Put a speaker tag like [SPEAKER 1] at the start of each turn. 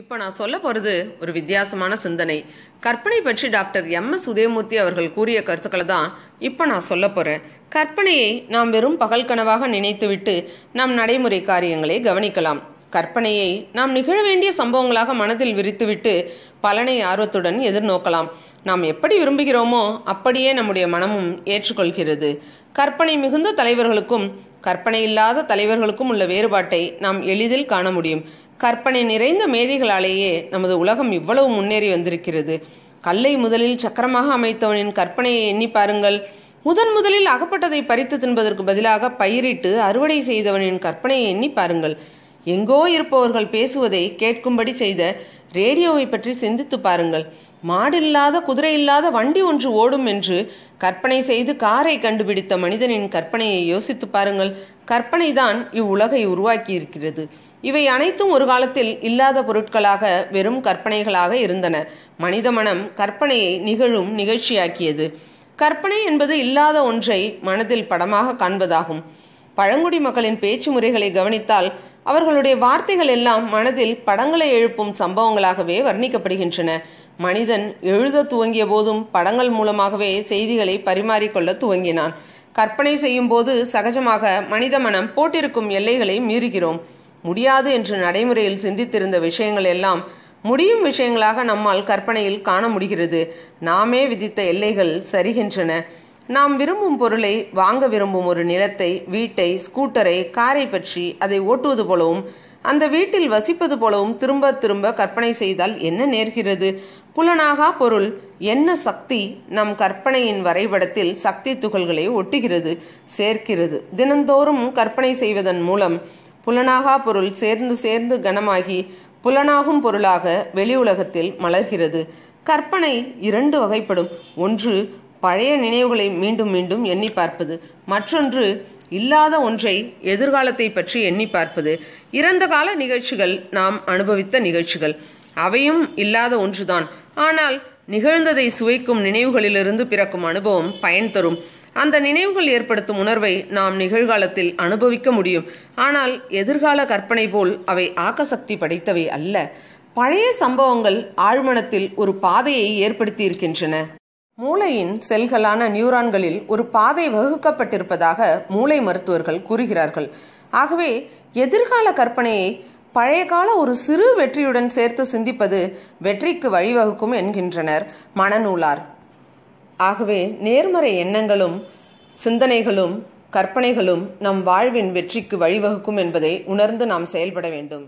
[SPEAKER 1] இப்போ நான் சொல்ல போகிறது ஒரு வித்தியாசமான சிந்தனை கற்பனை பற்றி டாக்டர் எம் எஸ் உதயமூர்த்தி அவர்கள் கூறிய கருத்துக்களை தான் இப்போ நான் சொல்ல போகிறேன் கற்பனையை நாம் வெறும் பகல் கனவாக நினைத்துவிட்டு நம் நடைமுறை காரியங்களை கவனிக்கலாம் கற்பனையை நாம் நிகழ வேண்டிய சம்பவங்களாக மனதில் விரித்துவிட்டு பலனை ஆர்வத்துடன் எதிர்நோக்கலாம் நாம் எப்படி விரும்புகிறோமோ அப்படியே நம்முடைய மனமும் ஏற்றுக்கொள்கிறது கற்பனை மிகுந்த தலைவர்களுக்கும் கற்பனை இல்லாத தலைவர்களுக்கும் உள்ள வேறுபாட்டை நாம் எளிதில் காண முடியும் கற்பனை நிறைந்த மேதைகளாலேயே நமது உலகம் இவ்வளவு முன்னேறி வந்திருக்கிறது கல்லை முதலில் சக்கரமாக அமைத்தவனின் கற்பனையை எண்ணி பாருங்கள் முதன் முதலில் அகப்பட்டதை பறித்து தின்பதற்கு பதிலாக பயிரிட்டு அறுவடை செய்தவனின் கற்பனையை எண்ணி பாருங்கள் எங்கோ இருப்பவர்கள் பேசுவதை கேட்கும்படி செய்த ரேடியோவை பற்றி சிந்தித்து பாருங்கள் மாடில்லாத குதிரை இல்லாத வண்டி ஒன்று ஓடும் என்று கற்பனை செய்து காரை கண்டுபிடித்த மனிதனின் கற்பனையை யோசித்து பாருங்கள் கற்பனை தான் இவ்வுலகை உருவாக்கி இருக்கிறது இவை அனைத்தும் ஒரு காலத்தில் இல்லாத பொருட்களாக வெறும் கற்பனைகளாக இருந்தன மனித மனம் கற்பனையை நிகழும் நிகழ்ச்சியாக்கியது கற்பனை என்பது இல்லாத ஒன்றை மனதில் படமாக காண்பதாகும் பழங்குடி மக்களின் பேச்சு முறைகளை கவனித்தால் அவர்களுடைய வார்த்தைகள் எல்லாம் மனதில் படங்களை எழுப்பும் சம்பவங்களாகவே வர்ணிக்கப்படுகின்றன மனிதன் எழுத துவங்கிய போதும் படங்கள் மூலமாகவே செய்திகளை பரிமாறிக்கொள்ள துவங்கினான் கற்பனை செய்யும் போது சகஜமாக மனித மனம் போட்டிருக்கும் எல்லைகளை மீறுகிறோம் முடியாது என்று நடைமுறையில் சிந்தித்திருந்த விஷயங்கள் எல்லாம் முடியும் விஷயங்களாக நம்மால் கற்பனையில் காண முடிகிறது நாமே விதித்த எல்லைகள் சரிகின்றன நாம் விரும்பும் பொருளை வாங்க விரும்பும் ஒரு நிலத்தை வீட்டை ஸ்கூட்டரை காரை பற்றி அதை ஓட்டுவது போலவும் அந்த வீட்டில் வசிப்பது போலவும் திரும்ப திரும்ப கற்பனை செய்தால் என்ன நேர்கிறது புலனாகா பொருள் என்ன சக்தி நம் கற்பனையின் வரைபடத்தில் சக்தி துகள்களை ஒட்டுகிறது சேர்க்கிறது தினந்தோறும் கற்பனை செய்வதன் மூலம் புலனாகா பொருள் சேர்ந்து சேர்ந்து கனமாகி புலனாகும் பொருளாக வெளி உலகத்தில் மலர்கிறது கற்பனை இரண்டு வகைப்படும் ஒன்று பழைய நினைவுகளை மீண்டும் மீண்டும் எண்ணி பார்ப்பது மற்றொன்று இல்லாத ஒன்றை எதிர்காலத்தை பற்றி எண்ணி பார்ப்பது இறந்த கால நிகழ்ச்சிகள் நாம் அனுபவித்த நிகழ்ச்சிகள் அவையும் இல்லாத ஒன்றுதான் ஆனால் நிகழ்ந்ததை சுவைக்கும் நினைவுகளிலிருந்து பிறக்கும் அனுபவம் பயன் தரும் அந்த நினைவுகள் ஏற்படுத்தும் உணர்வை நாம் நிகழ்காலத்தில் அனுபவிக்க முடியும் ஆனால் எதிர்கால கற்பனை போல் அவை ஆக்கசக்தி படைத்தவை அல்ல பழைய சம்பவங்கள் ஆழ்மனத்தில் ஒரு பாதையை ஏற்படுத்தி இருக்கின்றன மூளையின் செல்களான நியூரான்களில் ஒரு பாதை வகுக்கப்பட்டிருப்பதாக மூளை மருத்துவர்கள் கூறுகிறார்கள் ஆகவே எதிர்கால கற்பனையை பழைய கால ஒரு சிறு வெற்றியுடன் சேர்த்து சிந்திப்பது வெற்றிக்கு வழிவகுக்கும் என்கின்றனர் மனநூலார் ஆகவே நேர்மறை எண்ணங்களும் சிந்தனைகளும் கற்பனைகளும் நம் வாழ்வின் வெற்றிக்கு வழிவகுக்கும் என்பதை உணர்ந்து நாம் செயல்பட வேண்டும்